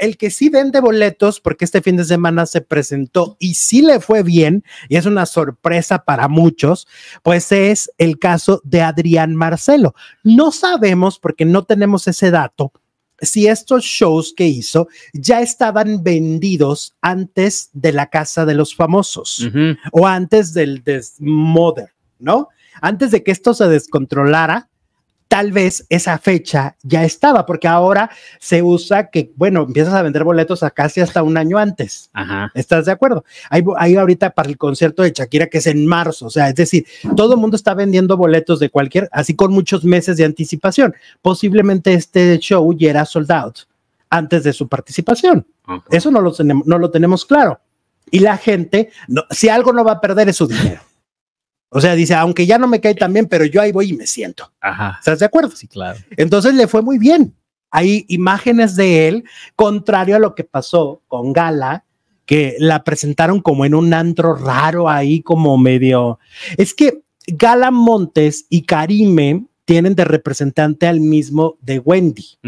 el que sí vende boletos, porque este fin de semana se presentó y sí le fue bien, y es una sorpresa para muchos, pues es el caso de Adrián Marcelo. No sabemos, porque no tenemos ese dato, si estos shows que hizo ya estaban vendidos antes de la Casa de los Famosos o antes del desmoder, ¿no? Antes de que esto se descontrolara, tal vez esa fecha ya estaba, porque ahora se usa que, bueno, empiezas a vender boletos a casi hasta un año antes. ¿Estás de acuerdo? Hay, ahorita para el concierto de Shakira que es en marzo, o sea, es decir, todo el mundo está vendiendo boletos de cualquier, así con muchos meses de anticipación. Posiblemente este show ya era sold out antes de su participación. Eso no lo, no lo tenemos claro. Y la gente, si algo no va a perder es su dinero. O sea, dice, aunque ya no me cae tan bien, pero yo ahí voy y me siento. Ajá. ¿Estás de acuerdo? Sí, claro. Entonces le fue muy bien. Hay imágenes de él, contrario a lo que pasó con Gala, que la presentaron como en un antro raro ahí, como medio. Es que Gala Montes y Karime tienen de representante al mismo de Wendy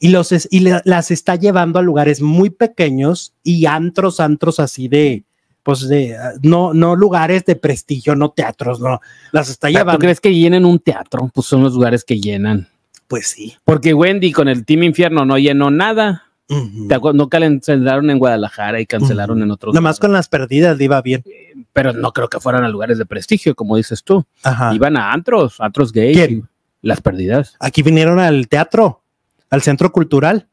y, los y las está llevando a lugares muy pequeños y antros, antros así de, pues de, ah, no, no lugares de prestigio, no teatros, no, las está ah, llevando. ¿Tú crees que llenen un teatro? Pues son los lugares que llenan. Pues sí. Porque Wendy con el Team Infierno no llenó nada. No cancelaron en Guadalajara y cancelaron en otros. Nada más con las perdidas iba bien. Eh, pero no creo que fueran a lugares de prestigio, como dices tú. Iban a antros, antros gay, Las perdidas. Aquí vinieron al teatro, al centro cultural.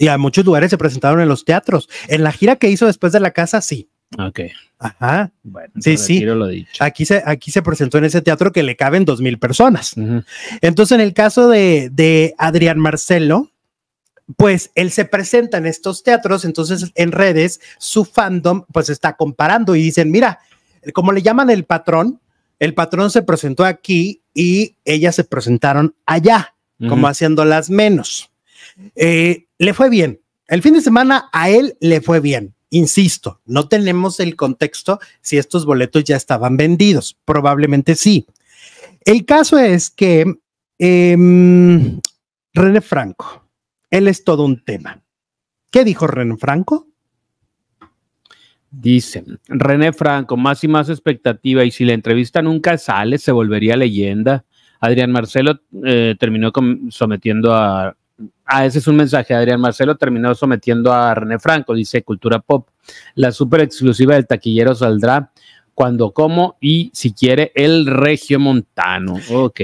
Y a muchos lugares se presentaron en los teatros. En la gira que hizo después de la casa, sí. Ok. Ajá. Bueno, sí, sí. Aquí, se, aquí se presentó en ese teatro que le caben dos mil personas. Entonces, en el caso de, Adrián Marcelo, pues él se presenta en estos teatros, entonces en redes su fandom pues está comparando y dicen, mira, como le llaman el patrón, el patrón se presentó aquí y ellas se presentaron allá, como haciendo como haciéndolas menos. Eh, le fue bien. El fin de semana a él le fue bien. Insisto, no tenemos el contexto si estos boletos ya estaban vendidos. Probablemente sí. El caso es que em, René Franco, él es todo un tema. ¿Qué dijo René Franco? Dicen, René Franco, más y más expectativa y si la entrevista nunca sale, se volvería leyenda. Adrián Marcelo eh, terminó sometiendo a a ese es un mensaje. Adrián Marcelo terminó sometiendo a René Franco, dice Cultura Pop. La super exclusiva del taquillero saldrá cuando como y si quiere el regio montano. Ok.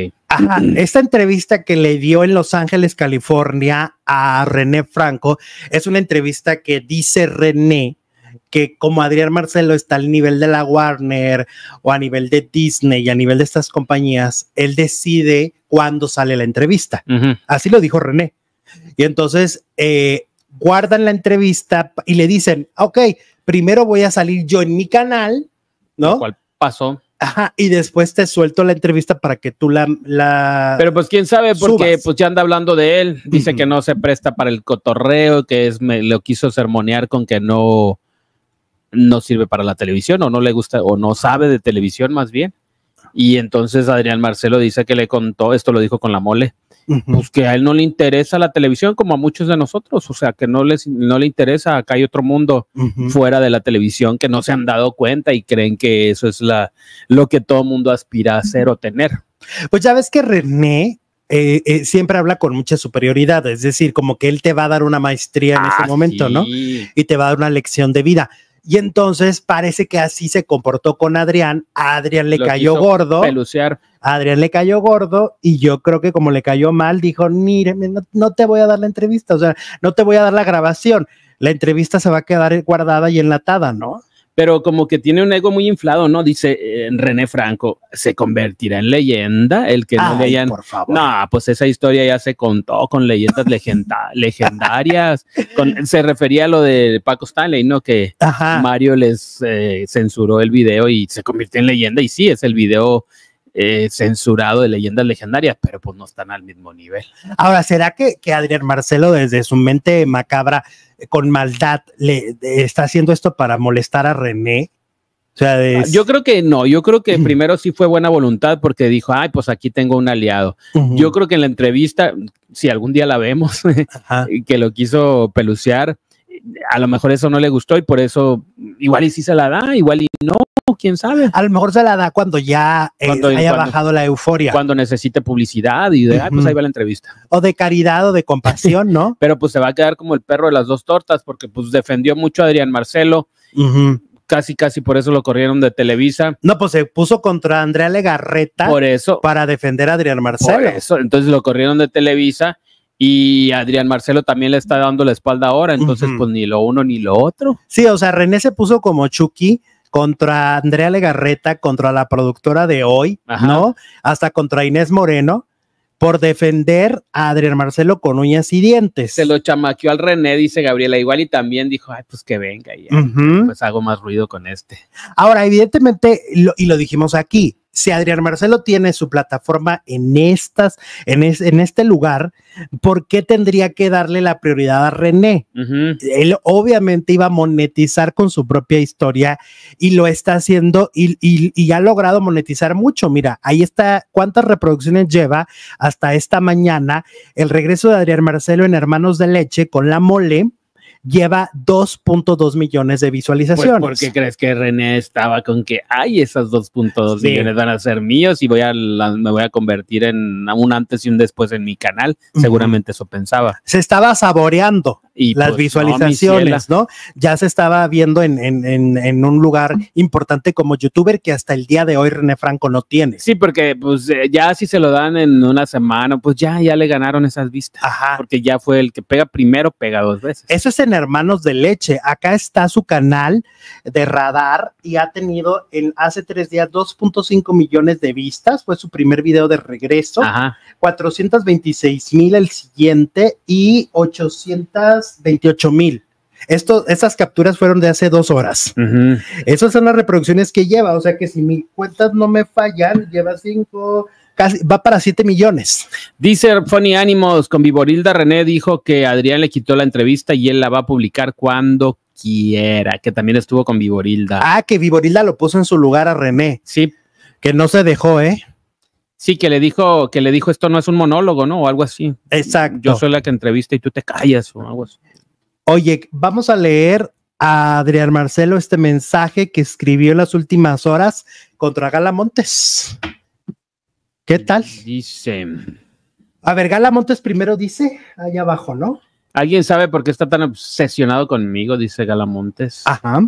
esta entrevista que le dio en Los Ángeles, California a René Franco es una entrevista que dice René que como Adrián Marcelo está al nivel de la Warner o a nivel de Disney y a nivel de estas compañías, él decide cuándo sale la entrevista. Así lo dijo René. Y entonces eh, guardan la entrevista y le dicen, ok, primero voy a salir yo en mi canal, ¿no? ¿Cuál pasó? Ajá, y después te suelto la entrevista para que tú la... Pero pues quién sabe, porque pues ya anda hablando de él, dice que no se presta para el cotorreo, que es, lo quiso sermonear con que no, no sirve para la televisión o no le gusta o no sabe de televisión más bien. Y entonces Adrián Marcelo dice que le contó, esto lo dijo con la mole, pues que a él no le interesa la televisión como a muchos de nosotros, o sea, que no, les, no le interesa, acá hay otro mundo fuera de la televisión que no se han dado cuenta y creen que eso es la, lo que todo mundo aspira a ser o tener. Pues ya ves que René eh, eh, siempre habla con mucha superioridad, es decir, como que él te va a dar una maestría en ese ah, momento, ¿no? Y te va a dar una lección de vida. Y entonces parece que así se comportó con Adrián. Adrián le cayó gordo. Adrián le cayó gordo y yo creo que como le cayó mal, dijo, mire, no, no te voy a dar la entrevista, o sea, no te voy a dar la grabación. La entrevista se va a quedar guardada y enlatada, ¿no? pero como que tiene un ego muy inflado, ¿no? Dice eh, René Franco, se convertirá en leyenda el que no Por favor. No, pues esa historia ya se contó con leyendas legendarias. se refería a lo de Paco Stanley, ¿no? Que Mario les eh, censuró el video y se convirtió en leyenda. Y sí, es el video eh, censurado de leyendas legendarias, pero pues no están al mismo nivel. Ahora, ¿será que, que Adrián Marcelo desde su mente macabra, con maldad, le está haciendo esto para molestar a René? Yo creo que no, yo creo que primero sí fue buena voluntad porque dijo, ay, pues aquí tengo un aliado. Yo creo que en la entrevista, si algún día la vemos, que lo quiso peluciar a lo mejor eso no le gustó y por eso igual y sí se la da, igual y no, quién sabe. A lo mejor se la da cuando ya eh, haya bajado la euforia. Cuando necesite publicidad y de, pues ahí va la entrevista. O de caridad o de compasión, ¿no? Pero pues se va a quedar como el perro de las dos tortas, porque pues defendió mucho a Adrián Marcelo. Casi, casi por eso lo corrieron de Televisa. No, pues se puso contra Andrea Legarreta. Por eso. Para defender a Adrián Marcelo. Por eso. Entonces lo corrieron de Televisa y Adrián Marcelo también le está dando la espalda ahora. Entonces, pues ni lo uno ni lo otro. Sí, o sea, René se puso como Chucky contra Andrea Legarreta, contra la productora de hoy, ¿no? Hasta contra Inés Moreno por defender a Adrián Marcelo con uñas y dientes. Se lo chamaqueó al René, dice Gabriela, igual y también dijo, ay, pues que venga, ya, pues hago más ruido con este. Ahora, evidentemente, y lo dijimos aquí, si Adrián Marcelo tiene su plataforma en estas, en, en este lugar, ¿por qué tendría que darle la prioridad a René? Él obviamente iba a monetizar con su propia historia y lo está haciendo y, y, y ha logrado monetizar mucho. Mira, ahí está cuántas reproducciones lleva hasta esta mañana el regreso de Adrián Marcelo en Hermanos de Leche con la mole lleva 2.2 millones de visualizaciones. Pues, ¿Por qué crees que René estaba con que, ay, esas 2.2 millones van a ser míos y voy a me voy a convertir en un antes y un después en mi canal? Seguramente eso pensaba. Se estaba saboreando las pues, visualizaciones, no, Ya se estaba viendo en, un lugar importante como youtuber que hasta el día de hoy René Franco no tiene. Sí, porque pues eh, ya si se lo dan en una semana, pues ya, ya le ganaron esas vistas. Ajá. Porque ya fue el que pega primero, pega dos veces. Eso es en Hermanos de Leche. Acá está su canal de radar y ha tenido en hace tres días 2.5 millones de vistas. Fue su primer video de regreso. Ajá. 426 mil el siguiente y 800 28 mil. Estas capturas fueron de hace dos horas. Esas son las reproducciones que lleva. O sea que si mis cuentas no me fallan, lleva cinco, casi, va para siete millones. Dice Funny Animos con Viborilda René dijo que Adrián le quitó la entrevista y él la va a publicar cuando quiera, que también estuvo con Viborilda. Ah, que Viborilda lo puso en su lugar a René. Sí. Que no se dejó, ¿eh? Sí, que le dijo, que le dijo esto no es un monólogo, ¿no? O algo así. Exacto. Yo soy la que entrevista y tú te callas o algo así. Oye, vamos a leer a Adrián Marcelo este mensaje que escribió en las últimas horas contra Gala Montes. ¿Qué tal? Dice. A ver, Gala Montes primero dice, allá abajo, ¿no? ¿Alguien sabe por qué está tan obsesionado conmigo? Dice Gala Montes. Ajá.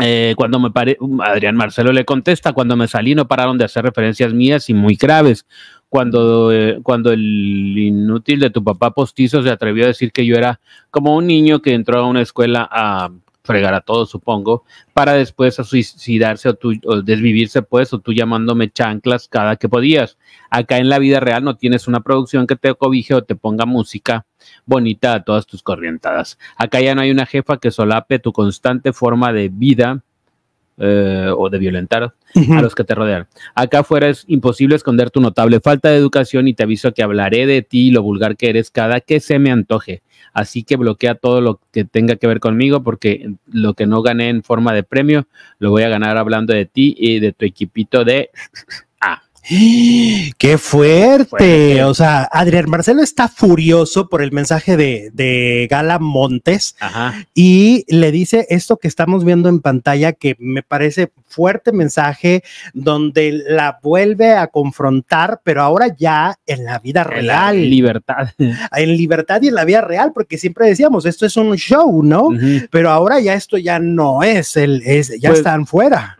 Eh, cuando me pare... Um, Adrián Marcelo le contesta, cuando me salí no pararon de hacer referencias mías y muy graves. Cuando, eh, cuando el inútil de tu papá postizo se atrevió a decir que yo era como un niño que entró a una escuela a fregar a todos, supongo, para después suicidarse o, o, desvivirse, pues, o tú llamándome chanclas cada que podías. Acá en la vida real no tienes una producción que te cobije o te ponga música bonita a todas tus corrientadas. Acá ya no hay una jefa que solape tu constante forma de vida eh, o de violentar a los que te rodean. Acá afuera es imposible esconder tu notable falta de educación y te aviso que hablaré de ti y lo vulgar que eres cada que se me antoje. Así que bloquea todo lo que tenga que ver conmigo porque lo que no gané en forma de premio lo voy a ganar hablando de ti y de tu equipito de... ¡Qué fuerte! O sea, Adrián Marcelo está furioso por el mensaje de, Gala Montes y le dice esto que estamos viendo en pantalla, que me parece fuerte mensaje, donde la vuelve a confrontar, pero ahora ya en la vida real. En libertad. En libertad y en la vida real, porque siempre decíamos, esto es un show, ¿no? Pero ahora ya esto ya no es, el, ya pues, están fuera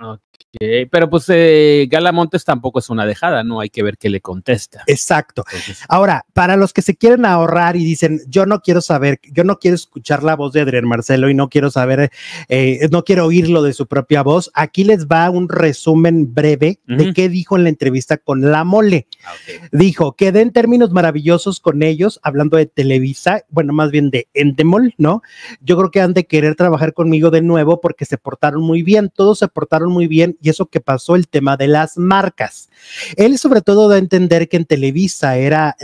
pero pues eh, Gala Montes tampoco es una dejada, ¿no? Hay que ver qué le contesta. Exacto. Ahora, para los que se quieren ahorrar y dicen, yo no quiero saber, yo no quiero escuchar la voz de Adrián Marcelo y no quiero saber, eh, no quiero oírlo de su propia voz, aquí les va un resumen breve de qué dijo en la entrevista con La Mole. Ah, dijo, quedé en términos maravillosos con ellos, hablando de Televisa, bueno, más bien de Endemol, ¿no? Yo creo que han de querer trabajar conmigo de nuevo porque se portaron muy bien, todos se portaron muy bien y eso que pasó el tema de las marcas. Él sobre todo da a entender que en Televisa era,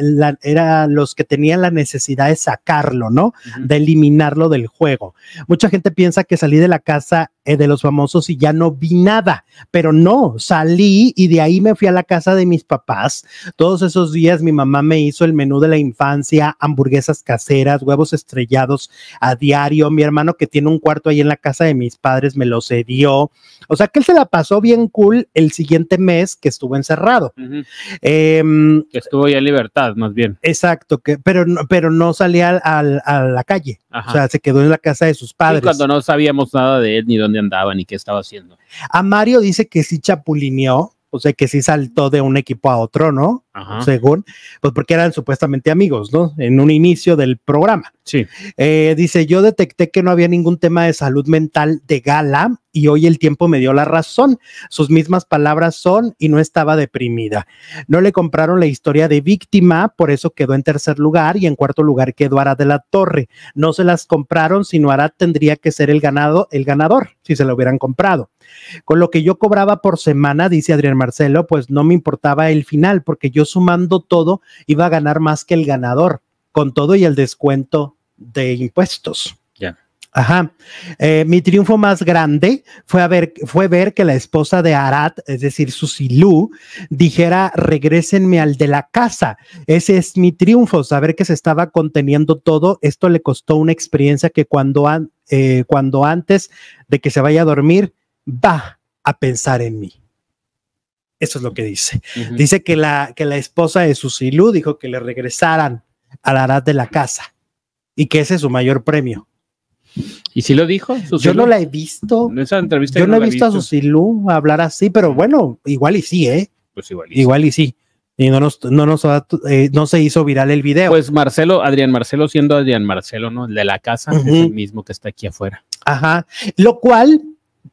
era los que tenían la necesidad de sacarlo, ¿no? De eliminarlo del juego. Mucha gente piensa que salir de la casa eh, de los famosos y ya no vi nada, pero no, salí y de ahí me fui a la casa de mis papás. Todos esos días mi mamá me hizo el menú de la infancia, hamburguesas caseras, huevos estrellados a diario. Mi hermano que tiene un cuarto ahí en la casa de mis padres me lo cedió. O sea que él se la pasó bien cool el siguiente mes que estuvo encerrado. Em, estuvo ya en libertad, más bien. Exacto, que, pero, pero no salía a la calle. O sea, se quedó en la casa de sus padres. cuando no sabíamos nada de él, ni dónde andaba, ni qué estaba haciendo. A Mario dice que sí chapulineó, o sea, que sí saltó de un equipo a otro, ¿no? Según, pues porque eran supuestamente amigos, ¿no? En un inicio del programa. Sí. Eh, dice, yo detecté que no había ningún tema de salud mental de Gala y hoy el tiempo me dio la razón. Sus mismas palabras son y no estaba deprimida. No le compraron la historia de víctima, por eso quedó en tercer lugar y en cuarto lugar quedó Ara de la Torre. No se las compraron, sino Ara tendría que ser el ganado, el ganador, si se lo hubieran comprado. Con lo que yo cobraba por semana, dice Adrián Marcelo, pues no me importaba el final, porque yo sumando todo iba a ganar más que el ganador, con todo y el descuento de impuestos. Ajá. Eh, mi triunfo más grande fue, a ver, fue ver que la esposa de Arad, es decir, Susilú, dijera, regresenme al de la casa. Ese es mi triunfo, saber que se estaba conteniendo todo. Esto le costó una experiencia que cuando, eh, cuando antes de que se vaya a dormir, va a pensar en mí. Eso es lo que dice. Dice que la, que la esposa de Susilú dijo que le regresaran al Arad de la casa y que ese es su mayor premio ¿Y si lo dijo? Yo no la he visto. entrevista yo no, he visto, a Susilu hablar así, pero bueno, igual y sí, ¿eh? Pues igual y igual y sí. Y no nos, no nos eh, no se hizo viral el video. Pues Marcelo, Adrián Marcelo, siendo Adrián Marcelo, ¿no? El de la casa, es el mismo que está aquí afuera. Ajá. Lo cual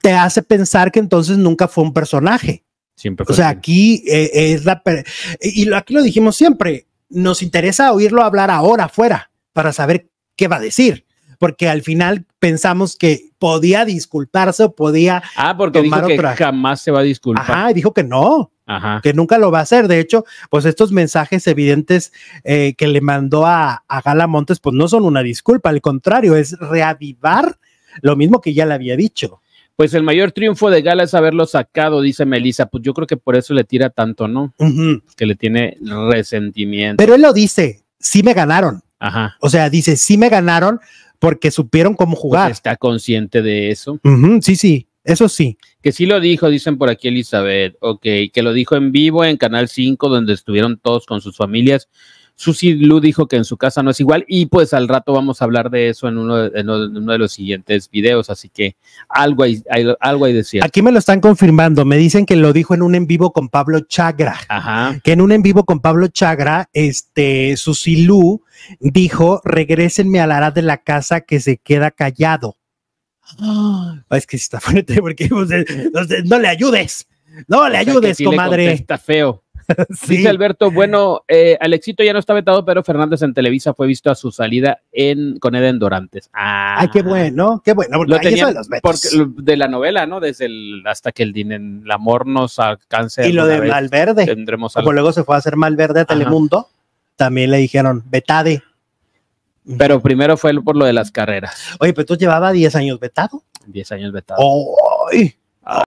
te hace pensar que entonces nunca fue un personaje. Siempre O sea, aquí eh, es la. Y aquí lo dijimos siempre. Nos interesa oírlo hablar ahora, afuera, para saber qué va a decir porque al final pensamos que podía disculparse o podía. Ah, porque dijo que jamás se va a disculpar. Ajá, dijo que no. que nunca lo va a hacer. De hecho, pues estos mensajes evidentes eh, que le mandó a, Gala Montes, pues no son una disculpa, al contrario, es reavivar lo mismo que ya le había dicho. Pues el mayor triunfo de Gala es haberlo sacado, dice Melissa. Pues yo creo que por eso le tira tanto, ¿no? Que le tiene resentimiento. Pero él lo dice, sí me ganaron. Ajá. O sea, dice, sí me ganaron, porque supieron cómo pues, jugar. está consciente de eso. sí, sí, eso sí. Que sí lo dijo, dicen por aquí Elizabeth, ok, que lo dijo en vivo en Canal 5, donde estuvieron todos con sus familias Susi dijo que en su casa no es igual y pues al rato vamos a hablar de eso en uno de, los siguientes videos, así que algo hay, algo hay de Aquí me lo están confirmando, me dicen que lo dijo en un en vivo con Pablo Chagra, Ajá. que en un en vivo con Pablo Chagra, este, Susi Lu dijo, regrésenme al arad de la casa que se queda callado. es que está fuerte porque pues, no le ayudes, no le ayudes, comadre. Está feo. sí. Dice Alberto, bueno, eh, éxito ya no está vetado, pero Fernández en Televisa fue visto a su salida con Eden Dorantes. Ah. Ay, qué bueno, qué bueno. Lo tenía, de, los porque, de la novela, ¿no? Desde el, hasta que el, el amor nos alcance. Y lo de Malverde. luego se fue a hacer Malverde a Telemundo, también le dijeron, vetade. Pero primero fue por lo de las carreras. Oye, pero tú llevabas 10 años vetado. 10 años vetado. ¡Ay!